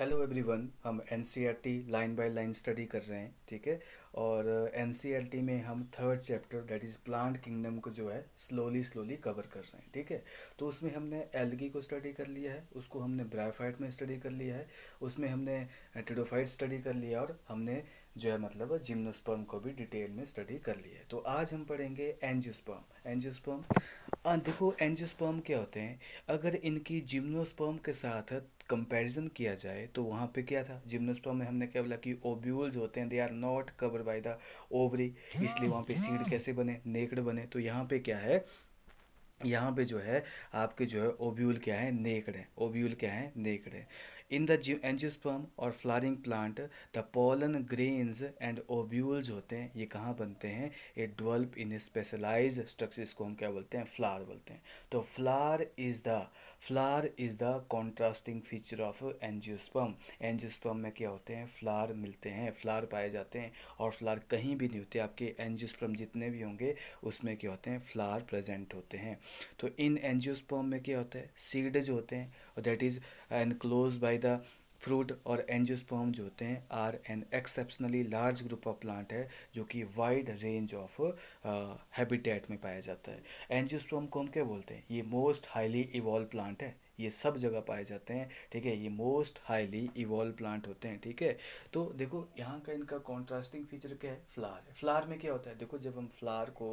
hello everyone हम N line by line study कर रहे हैं ठीक है और एन uh, e में हम third chapter that is plant kingdom को जो है स्लोली स्लोली कवर कर रहे हैं ठीक है तो उसमें हमने एलगी को स्टडी कर लिया है उसको हमने ब्रायफाइट में स्टडी कर लिया है उसमें हमने टिडोफाइट uh, स्टडी कर लिया और हमने जो है मतलब जिम्नोस्पर्म को भी डिटेल में स्टडी कर लिया है तो आज हम पढ़ेंगे एनजियोस्पर्म एनजियोस्पर्म देखो एनजियोस्पर्म क्या होते हैं अगर इनकी जिम्नोस्पर्म के साथ कंपैरिजन किया जाए तो वहाँ पे क्या था जिम्नोस्पर्म में हमने क्या बोला कि ओब्यूल्स होते हैं they are not cover by the ovary इसलिए वहाँ पे सीड कैसे बने नेकड बने तो यहाँ पे क्या है यहाँ पे जो है आपके जो है ओब्यूल क्या है नेकड है ओब्यूल क्या है नेकड है इन द एंजियोस्पर्म और flowering plant the pollen grains and ovules होते हैं ये कहाँ बनते हैं ए डवेल्प इन स्पेशलाइज स्ट्रक्चर इसको हम क्या बोलते हैं फ्लार बोलते हैं तो flower is the flower is the contrasting feature of angiosperm angiosperm में क्या होते हैं फ्लार मिलते हैं फ्लार पाए जाते हैं और फ्लार कहीं भी नहीं होते आपके एंजियोस्पर्म जितने भी होंगे उसमें क्या होते हैं फ्लार प्रेजेंट होते हैं तो इन एंजियोस्पर्म में क्या होता है सीड जो होते हैं और that is enclose by the fruit और एनजियोस्पर्म जो होते हैं are an exceptionally large group of plant है जो कि वाइड रेंज ऑफ हैबिटेट में पाया जाता है एनजियोस्पर्म को हम क्या बोलते हैं ये मोस्ट हाईली इवॉल्व प्लांट है ये सब जगह पाए जाते हैं ठीक है ये मोस्ट हाईली इवॉल्व प्लांट होते हैं ठीक है तो देखो यहाँ का इनका कॉन्ट्रास्टिंग फीचर क्या है फ्लार है फ्लार में क्या होता है देखो जब हम फ्लार को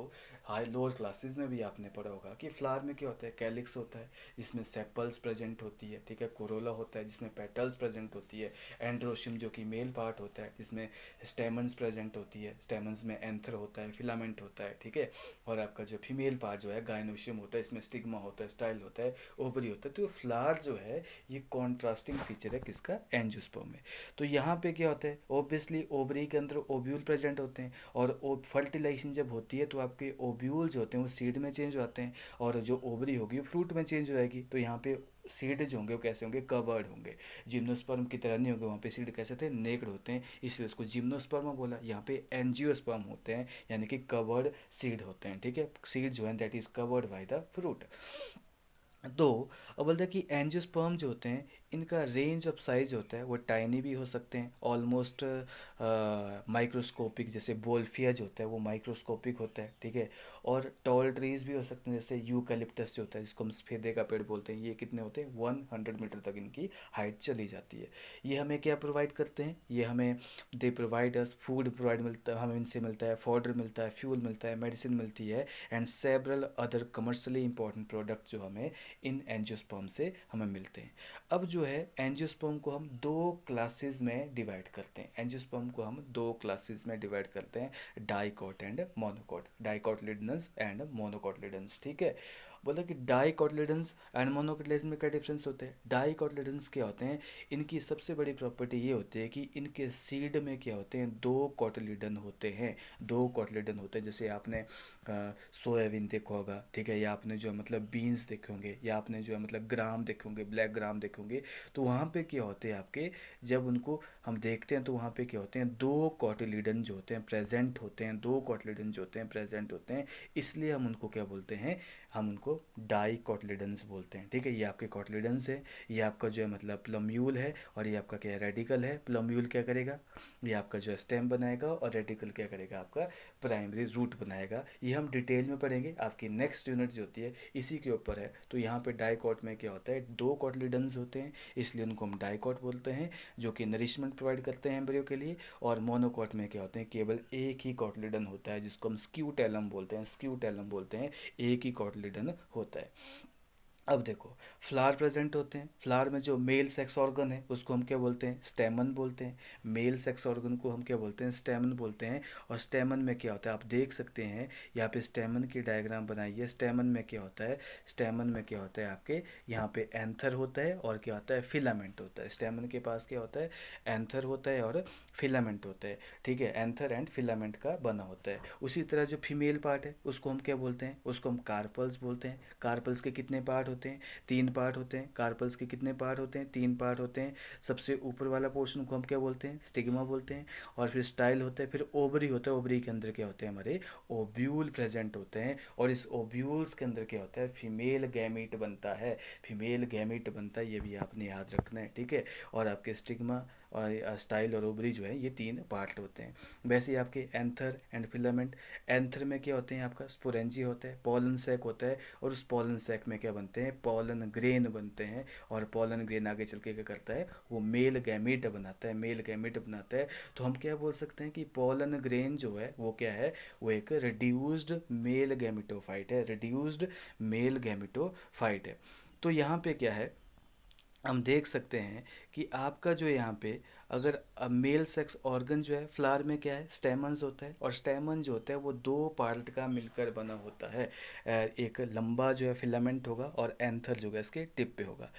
हाई लोअर क्लासेस में भी आपने पढ़ा होगा कि फ्लावर में क्या होता है कैलिक्स होता है जिसमें सेपल्स प्रेजेंट होती है ठीक है कोरोला होता है जिसमें पेटल्स प्रेजेंट होती है एंड्रोशियम जो कि मेल पार्ट होता है जिसमें स्टेमन्स प्रेजेंट होती है स्टेमन्स में एंथर होता है फिलामेंट होता है ठीक है और आपका जो फीमेल पार्ट जो है गायनोशियम होता है इसमें स्टिग्मा होता है स्टाइल होता है ओबरी होता है तो फ्लावर जो है ये कॉन्ट्रास्टिंग फीचर है किसका एंजोस्पर्म में तो यहाँ पर क्या होता है ओबियसली ओबरी के अंदर ओब्यूल प्रेजेंट होते हैं और फर्टिलाइजेशन जब होती है तो आपके ओब्यूल जो होते हैं वो सीड में चेंज हो जाते हैं और जो ओवरी होगी वो फ्रूट में चेंज हो जाएगी तो यहाँ पे सीड जो होंगे वो कैसे होंगे कवर्ड होंगे जिम्नोस्पर्म की तरह नहीं होंगे वहाँ पे सीड कैसे थे नेकड होते हैं इसलिए उसको जिम्नोस्पर्म बोला यहाँ पे एनजियोस्पर्म होते हैं यानी कि कवर्ड सीड होते हैं ठीक है सीड जो है that is covered by the fruit तो और बोलते हैं कि एनजियोस्पर्म जो होते हैं इनका रेंज ऑफ साइज होता है वो टाइनी भी हो सकते हैं ऑलमोस्ट माइक्रोस्कोपिक जैसे बोल्फिया जो होता है वो माइक्रोस्कोपिक होता है ठीक है और टॉल ट्रीज भी हो सकते हैं जैसे यूकैलिप्टस जो होता है जिसको हम सफेदे का पेड़ बोलते हैं ये कितने होते हैं वन हंड्रेड मीटर तक इनकी हाइट चली जाती है ये हमें क्या प्रोवाइड करते हैं ये हमें they provide us food provide मिलता है हमें इनसे मिलता है फॉडर मिलता है फ्यूल मिलता है मेडिसिन मिलती है and several other commercially important product जो हमें इन एनजियोस एंजियोस्पर्म से हमें मिलते हैं अब जो है एंजियोस्पर्म को हम दो क्लासेस में डिवाइड करते हैं एंजियोस्पर्म को हम दो क्लासेस में डिवाइड करते हैं dicot and monocot dicotyledonous and monocotyledonous ठीक है बोला कि डाइकॉटलिडन्स एंड मोनोकटलेज में क्या डिफरेंस होते हैं डाइकॉटलिडन्स क्या होते हैं इनकी सबसे बड़ी प्रॉपर्टी ये होती है कि इनके सीड में क्या होते हैं दो कॉटलिडन होते हैं दो कॉटलिडन होते हैं जैसे आपने सोयाबीन देखा होगा ठीक है या आपने जो है मतलब बीन्स देखे होंगे या आपने जो है मतलब ग्राम देखे होंगे ब्लैक ग्राम देखे होंगे तो वहाँ पे क्या होते हैं आपके जब उनको हम देखते हैं तो वहाँ पे क्या होते हैं दो कॉटिलीडन जो होते हैं प्रेजेंट होते हैं दो कॉटिलीडन जो होते हैं प्रेजेंट होते हैं इसलिए हम उनको क्या बोलते हैं हम उनको डाई कॉटलीडन्स बोलते हैं ठीक है ये आपके कॉटलीडन्स है ये आपका जो है मतलब प्लम्यूल है और ये आपका क्या है रेडिकल है प्लम्यूल क्या करेगा ये आपका जो है स्टेम बनाएगा और रेडिकल क्या करेगा आपका प्राइमरी रूट बनाएगा ये हम डिटेल में पढ़ेंगे आपकी नेक्स्ट यूनिट जो होती है इसी के ऊपर है तो यहाँ पे डाइकॉट में क्या होता है दो कॉटलीडन्स होते हैं इसलिए उनको हम डाइकॉट बोलते हैं जो कि नरिशमेंट प्रोवाइड करते हैं एम्ब्रियो के लिए और मोनोकॉट में क्या होते हैं केवल एक ही कॉटलीडन होता है जिसको हम स्क्यू बोलते हैं स्क्यू बोलते हैं एक ही कॉटलीडन होता है अब देखो फ्लावर प्रेजेंट होते हैं फ्लावर में जो मेल सेक्स ऑर्गन है उसको हम क्या बोलते हैं स्टेमन बोलते हैं मेल सेक्स ऑर्गन को हम क्या बोलते हैं स्टेमन बोलते हैं और स्टेमन में क्या होता है आप देख सकते हैं यहाँ पे स्टेमन की डायग्राम बनाइए स्टेमन में क्या होता है स्टेमन में क्या होता है आपके यहाँ पे एंथर होता है और क्या होता है फिलामेंट होता है स्टेमन के पास क्या होता है एंथर होता है और फिलामेंट होता है ठीक है एंथर एंड फिलामेंट का बना होता है उसी तरह जो फीमेल पार्ट है उसको हम क्या बोलते हैं उसको हम कार्पल्स बोलते हैं कार्पल्स के कितने पार्ट होते हैं तीन पार्ट होते हैं कार्पल्स के कितने पार्ट होते हैं तीन पार्ट होते हैं सबसे ऊपर वाला पोर्शन को हम क्या बोलते हैं स्टिग्मा बोलते हैं और फिर स्टाइल होता है फिर ओबरी होता है ओबरी के अंदर क्या होते हैं हमारे ओब्यूल प्रेजेंट होते हैं और इस ओब्यूल्स के अंदर क्या होता है फीमेल गैमिट बनता है फीमेल गैमिट बनता है ये भी आपने याद रखना है ठीक है और आपके स्टिग्मा और स्टाइल और ओबरी जो है ये तीन पार्ट होते हैं वैसे ही आपके एंथर एंड फिलामेंट एंथर में क्या होते हैं आपका स्पोरेंजी होता है पॉलन सेक होता है और उस पॉलन सेक में क्या बनते हैं पॉलन ग्रेन बनते हैं और पॉलन ग्रेन आगे चल के क्या करता है वो मेल गैमिट बनाता है मेल गैमिट बनाता है तो हम क्या बोल सकते हैं कि पॉलन ग्रेन जो है वो क्या है वो एक रिड्यूस्ड मेल गैमिटोफाइट है रिड्यूस्ड मेल गैमिटोफाइट है तो यहाँ पे क्या है हम देख सकते हैं कि आपका जो यहाँ पे अगर मेल सेक्स ऑर्गन जो है फ्लावर में क्या है स्टेमन्स होता है और स्टेमन जो होता है वो दो पार्ट का मिलकर बना होता है एक लंबा जो है फिलामेंट होगा और एंथर जो है इसके टिप पे होगा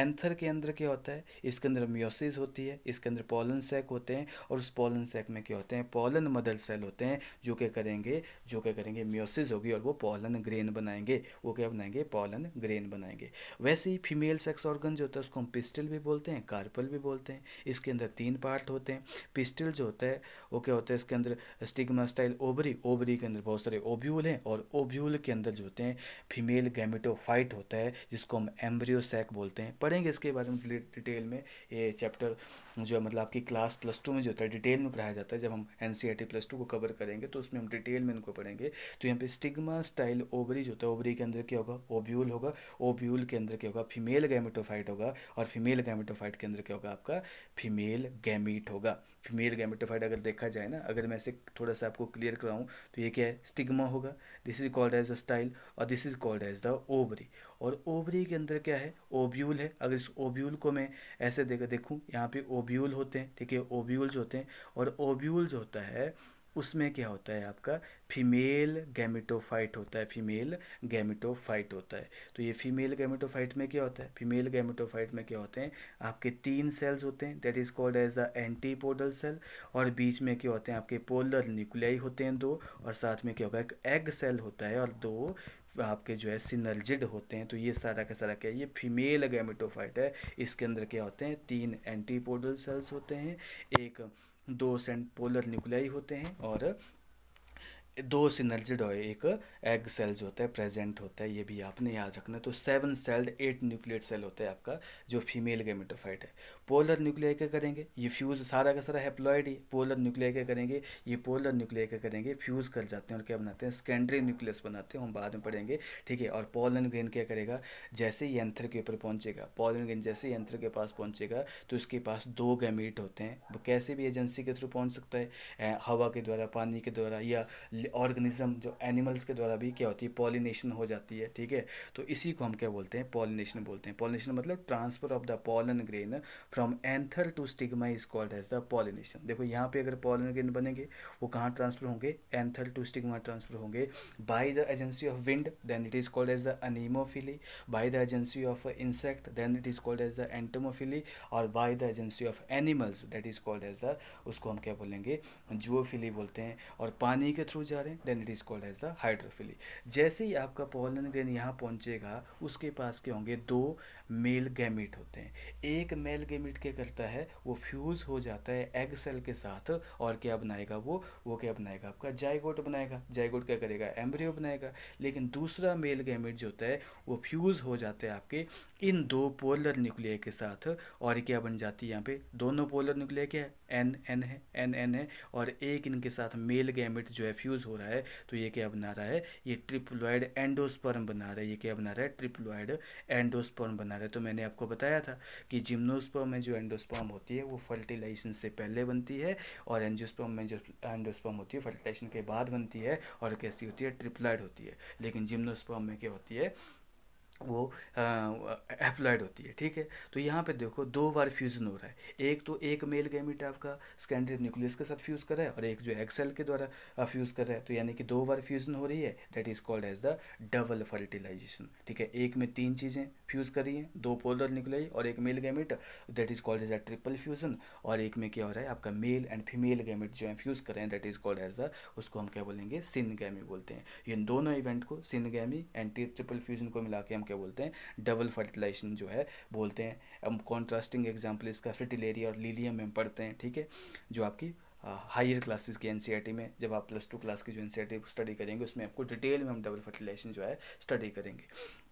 एंथर के अंदर क्या होता है इसके अंदर म्योसिस होती है इसके अंदर पोलन सेक होते हैं और उस पोलन सेक में क्या होते हैं पोलन मदर सेल होते हैं जो क्या करेंगे जो क्या करेंगे म्योसिस होगी और वो पोलन ग्रेन बनाएंगे वो क्या बनाएंगे पोलन ग्रेन बनाएंगे वैसे ही फीमेल सेक्स ऑर्गन जो होता है उसको हम पिस्टल भी बोलते हैं कार्पल भी बोलते हैं इसके अंदर तीन तीन पार्ट होते हैं पिस्टल जो होता है वो क्या होता है इसके अंदर स्टिग्मा स्टाइल ओबरी ओबरी के अंदर बहुत सारे ओब्यूल हैं और ओब्यूल के अंदर जो होते हैं फीमेल गैमिटोफाइट होता है जिसको हम एम्ब्रियोसैक बोलते हैं पढ़ेंगे इसके बारे में डिटेल में ये चैप्टर जो है मतलब आपकी क्लास प्लस टू में जो होता है डिटेल में पढ़ाया जाता है जब हम एन प्लस टू को कवर करेंगे तो उसमें हम डिटेल में इनको पढ़ेंगे तो यहाँ पे स्टिग्मा स्टाइल ओवरी जो होता है ओवरी के अंदर क्या होगा ओब्यूल होगा ओब्यूल के अंदर क्या होगा फीमेल गैमेटोफाइट होगा और फीमेल गैमेटोफाइट के अंदर क्या होगा आपका फीमेल गैमीट होगा फीमेल गैमेटोफाइट अगर देखा जाए ना अगर मैं इसे थोड़ा सा आपको क्लियर कराऊँ तो ये क्या है स्टिग्मा होगा this is called as a style और this is called as the ovary और ओवरी के अंदर क्या है ओब्यूल है अगर इस ओब्यूल को मैं ऐसे देखा देखूँ यहाँ पे ओब्यूल होते हैं ठीक है ओब्यूल जो होते हैं और ओब्यूल जो होता है उसमें क्या होता है आपका फीमेल गैमेटोफाइट होता है फीमेल गैमेटोफाइट होता है तो ये फीमेल गैमेटोफाइट में क्या होता है फीमेल गैमेटोफाइट में क्या होते हैं आपके तीन सेल्स होते हैं that is called as the antipodal cell और बीच में क्या होते हैं आपके पोलर न्यूक्लियाई होते हैं दो और साथ में क्या होगा एक एग सेल होता है और दो आपके जो है सिनर्जिड होते हैं तो ये सारा का सारा क्या है ये फीमेल गैमेटोफाइट है इसके अंदर क्या होते हैं तीन एंटीपोडल सेल्स होते हैं एक दो सेंट पोलर न्यूक्लियाई होते हैं और दो हो एक एग सेल्स होता है प्रेजेंट होता है ये भी आपने याद रखना तो seven celled eight nucleate cell होता है आपका जो फीमेल गेमेटोफाइट है पोलर न्यूक्लिया क्या करेंगे ये फ्यूज सारा का सारा हैप्लॉयड ही पोलर न्यूक्लिया क्या करेंगे ये पोलर न्यूक्लिया क्या करेंगे फ्यूज़ कर जाते हैं और क्या बनाते हैं सेकेंडरी न्यूक्लियस बनाते हैं हम बाद में पढ़ेंगे ठीक है और पोलन ग्रेन क्या करेगा जैसे ही यंत्र के ऊपर पहुंचेगा पोलन ग्रेन जैसे यंत्र के पास पहुंचेगा तो उसके पास दो गैमीट होते हैं वो कैसे भी एजेंसी के थ्रू पहुंच सकता है हवा के द्वारा पानी के द्वारा या ऑर्गेनिज्म जो एनिमल्स के द्वारा भी क्या होती है पॉलिनेशन हो जाती है ठीक है तो इसी को हम क्या बोलते हैं पॉलिनेशन बोलते हैं पॉलिनेशन मतलब transfer of the pollen grain from anther to stigma is called as the pollination देखो यहाँ पे अगर पॉलन ग्रेन बनेंगे वो कहाँ ट्रांसफर होंगे एंथर टू स्टिग्मा ट्रांसफर होंगे by the agency of wind then it is called as the anemophily by the agency of insect then it is called as the entomophily और by the agency of animals that is called as the उसको हम क्या बोलेंगे जूओफिली बोलते हैं और पानी के थ्रू जा रहे हैं then it is called as the hydrophily जैसे ही आपका पोलन ग्रेन यहाँ पहुँचेगा उसके पास के होंगे दो मेल गैमिट होते हैं एक मेल गैमिट क्या करता है वो फ्यूज़ हो जाता है एग सेल के साथ और क्या बनाएगा वो वो क्या बनाएगा आपका जाइगोट बनाएगा जाइगोट क्या करेगा एम्ब्रियो बनाएगा लेकिन दूसरा मेल गैमिट जो होता है वो फ्यूज़ हो जाता है आपके इन दो पोलर न्यूक्लिया के साथ और क्या बन जाती है यहाँ पे दोनों पोलर न्यूक्लिया क्या है एन एन है एन एन है और एक इनके साथ मेल गैमिट जो है फ्यूज़ हो रहा है तो ये क्या बना रहा है ये ट्रिपलॉयड एंडोस्पर्म बना रहा है ये क्या बना रहा है ट्रिपलॉयड एंडोस्पर्म बना बना रहे तो मैंने आपको बताया था कि जिम्नोस्पर्म में जो एंडोस्पर्म होती है वो फर्टिलाइजेशन से पहले बनती है और एंजियोस्पर्म में जो एंडोस्पर्म होती है फर्टिलाइजेशन के बाद बनती है और कैसी होती है ट्रिपलाइड होती है लेकिन जिम्नोस्पर्म में क्या होती है वो एप्लॉयड होती है ठीक है तो यहाँ पे देखो दो बार फ्यूज़न हो रहा है एक तो एक मेल गैमिट आपका सेकेंडरी न्यूक्लियस के साथ फ्यूज़ कर रहा है और एक जो एक्सेल के द्वारा फ्यूज़ कर रहा है तो यानी कि दो बार फ्यूज़न हो रही है that is called as the double fertilization ठीक है एक में तीन चीज़ें फ्यूज़ करी हैं दो पोलर निकलाई और एक male gamete that is called as a triple fusion और एक में क्या हो रहा है आपका मेल एंड फीमेल गैमिट जो है फ्यूज़ कर रहे हैं that is called as the उसको हम क्या बोलेंगे सिन गैमी बोलते हैं इन दोनों इवेंट को syngamy and triple fusion को मिला के हम क्या बोलते हैं डबल फर्टिलाइजेशन जो है बोलते हैं हम कॉन्ट्रास्टिंग एग्जाम्पल इसका फिटिलेरिया और लीलियम में पढ़ते हैं ठीक है जो आपकी हायर क्लासेस की एनसीईआरटी में जब आप प्लस टू क्लास की जो एनसीईआरटी स्टडी करेंगे उसमें आपको डिटेल में हम डबल फर्टिलाइजेशन जो है स्टडी करेंगे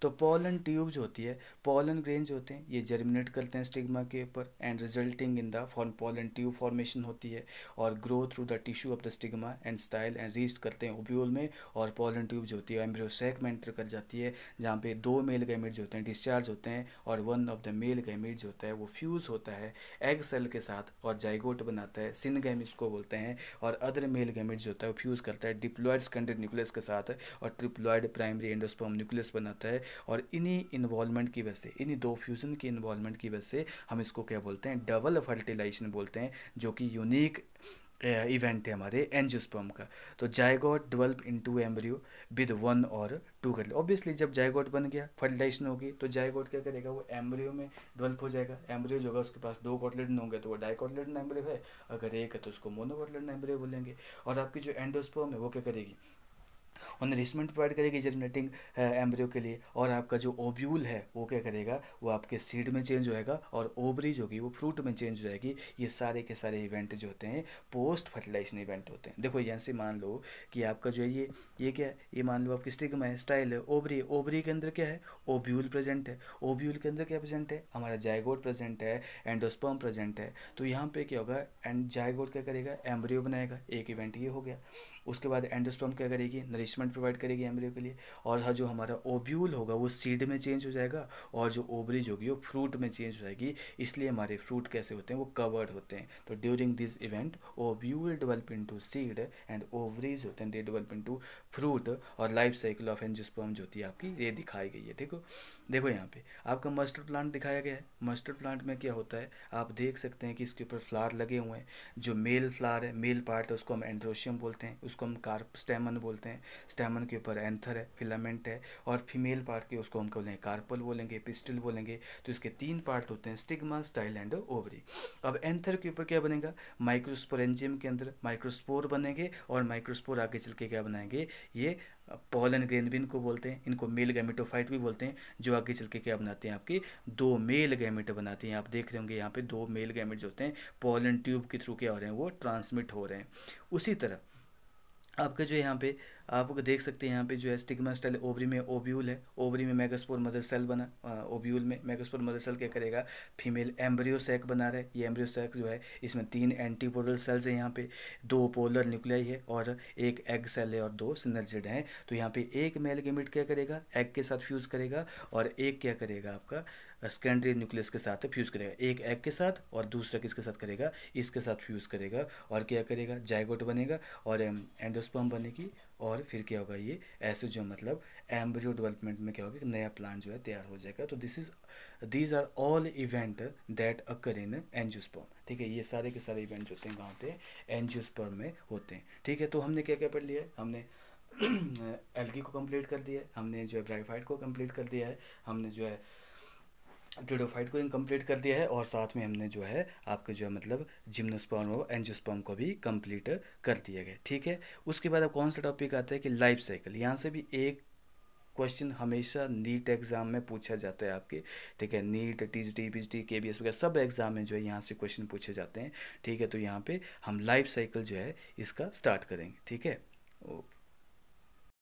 तो पॉलन ट्यूब्स होती है पॉलन ग्रेन्स होते हैं ये जर्मिनेट करते हैं स्टिग्मा के ऊपर and resulting in the form pollen tube formation होती है और grow through the tissue of the stigma and style and reach करते हैं ओब्यूल में और पॉलन ट्यूब्स होती है एम्ब्रियोसेक में एंटर कर जाती है जहाँ पे दो मेल गैमिट्स होते हैं डिस्चार्ज होते हैं और one of the male gametes होता है वो फ्यूज़ होता है एग सेल के साथ और जाइगोट बनाता है सिन गैमिट्स को बोलते हैं और अदर मेल गैमिट्स होता है वो फ्यूज़ करता है डिप्लॉयड स्कंडेड न्यूक्लियस के साथ और ट्रिप्लॉयड प्राइमरी एंडोस्पर्म न्यूक्लियस बनाता है और इन्हीं इन्वॉलमेंट की वजह से इन्हीं दो फ्यूज़न की इन्वॉलमेंट की वजह से हम इसको क्या बोलते हैं डबल फर्टिलाइजेशन बोलते हैं जो कि यूनिक इवेंट है हमारे एनजियोस्पर्म का तो zygote develop into embryo with one और टू कर ऑब्वियसली जब जायगॉट बन गया फर्टिलाइजेशन होगी तो जायगॉट क्या करेगा वो एम्ब्रियो में डेवलप हो जाएगा एम्ब्रियो जो होगा उसके पास दो कॉटलेटन होंगे तो वो डाईकॉटलेटन एम्ब्रियो है अगर एक है तो उसको मोनोकॉटलेटन एम्ब्रियो बोलेंगे और आपकी जो एंडोस्पर्म है वो क्या करेगी और नरिशमेंट प्रोवाइड करेगी जर्मिनेटिंग एम्ब्रियो uh, के लिए और आपका जो ओब्यूल है वो क्या करेगा वो आपके सीड में चेंज होएगा और ओबरी जो होगी वो फ्रूट में चेंज हो जाएगी ये सारे के सारे इवेंट जो होते हैं पोस्ट फर्टिलाइजेशन इवेंट होते हैं देखो यहाँ से मान लो कि आपका जो है ये ये क्या है ये मान लो आपकी स्टिग्मा है स्टाइल है ओबरी ओबरी के अंदर क्या है ओब्यूल प्रेजेंट है ओब्यूल के अंदर क्या प्रेजेंट है हमारा जायगोड प्रेजेंट है एंडोस्पर्म प्रेजेंट है तो यहाँ पे क्या होगा एंड जायगोड क्या करेगा एम्ब्रियो बनाएगा एक इवेंट ये हो गया उसके बाद एंडोस्पर्म क्या करेगी नरिशमेंट प्रोवाइड करेगी एम्ब्रियो के लिए और हर हाँ, जो हमारा ओब्यूल होगा वो सीड में चेंज हो जाएगा और जो ओबरीज होगी वो फ्रूट में चेंज हो जाएगी इसलिए हमारे फ्रूट कैसे होते हैं वो कवर्ड होते हैं तो during this event ovule develop to seed and ovaries होते हैं दे डेवलप टू फ्रूट और लाइफ साइकिल ऑफ एंजोस्पर्म जो होती है आपकी ये दिखाई गई है ठीक है देखो यहाँ पे आपका मस्टर्ड प्लांट दिखाया गया है मस्टर्ड प्लांट में क्या होता है आप देख सकते हैं कि इसके ऊपर फ्लावर लगे हुए हैं जो मेल फ्लावर है मेल पार्ट है उसको हम एंड्रोशियम बोलते हैं उसको हम कार्प स्टेमन बोलते हैं स्टेमन के ऊपर एंथर है फिलामेंट है और फीमेल पार्ट के उसको हम क्या बोलेंगे कार्पल बोलेंगे पिस्टल बोलेंगे तो इसके तीन पार्ट होते हैं स्टिग्मा स्टाइल एंड ओवरी अब एंथर के ऊपर क्या बनेगा माइक्रोस्पोरेंजियम के अंदर माइक्रोस्पोर बनेंगे और माइक्रोस्पोर आगे चल के क्या बनाएंगे ये पोलन ग्रेन भी इनको बोलते हैं इनको मेल गैमेटोफाइट भी बोलते हैं जो आगे चल के क्या बनाते हैं आपकी दो मेल गैमेट बनाते हैं आप देख रहे होंगे यहाँ पे दो मेल गैमेट जो होते हैं पोलन ट्यूब के थ्रू क्या हो रहे हैं वो ट्रांसमिट हो रहे हैं उसी तरह आपका जो यहाँ पे आप देख सकते हैं यहाँ पे जो है स्टिग्मा स्टाइल ओवरी में ओब्यूल है ओवरी में मेगास्पोर मदर सेल बना ओब्यूल में मेगास्पोर मदर सेल क्या करेगा फीमेल एम्ब्रियो सैक बना है ये एम्ब्रियो सैक जो है इसमें तीन एंटीपोडल सेल्स है यहाँ पे दो पोलर न्यूक्लियाई है और एक एग सेल है और दो सिनर्जिड हैं तो यहाँ पे एक मेल गेमिट क्या करेगा एग के साथ फ्यूज़ करेगा और एक क्या करेगा आपका सेकेंडरी न्यूक्लियस के साथ फ्यूज़ करेगा एक एग के साथ और दूसरा किसके साथ करेगा इसके साथ फ्यूज़ करेगा और क्या करेगा जायगोट बनेगा और एंडोस्पर्म um, बनेगी और फिर क्या होगा ये ऐसे जो मतलब एम्ब्रियो डेवलपमेंट में क्या होगा कि नया प्लांट जो है तैयार हो जाएगा तो this is these are all event that occur in angiosperm ठीक है ये सारे के सारे इवेंट जो होते हैं गाँव पे एनजियोस्पर्म में होते हैं ठीक है तो हमने क्या क्या पढ़ लिया है हमने एल्गी को कंप्लीट कर दिया है हमने जो है ब्राइफाइड को कंप्लीट कर दिया है हमने जो है ट्यूडोफाइट को इनकम्प्लीट कर दिया है और साथ में हमने जो है आपके जो है मतलब जिम्नोस्पर्म और एंजियोस्पर्म को भी कंप्लीट कर दिया गया ठीक है उसके बाद अब कौन सा टॉपिक आता है कि लाइफ साइकिल यहाँ से भी एक क्वेश्चन हमेशा नीट एग्ज़ाम में पूछा जाता है आपके ठीक है NEET T G T P G T K V S वगैरह सब एग्ज़ाम में जो है यहाँ से क्वेश्चन पूछे जाते हैं ठीक है तो यहाँ पे हम लाइफ साइकिल जो है इसका स्टार्ट करेंगे ठीक है ओके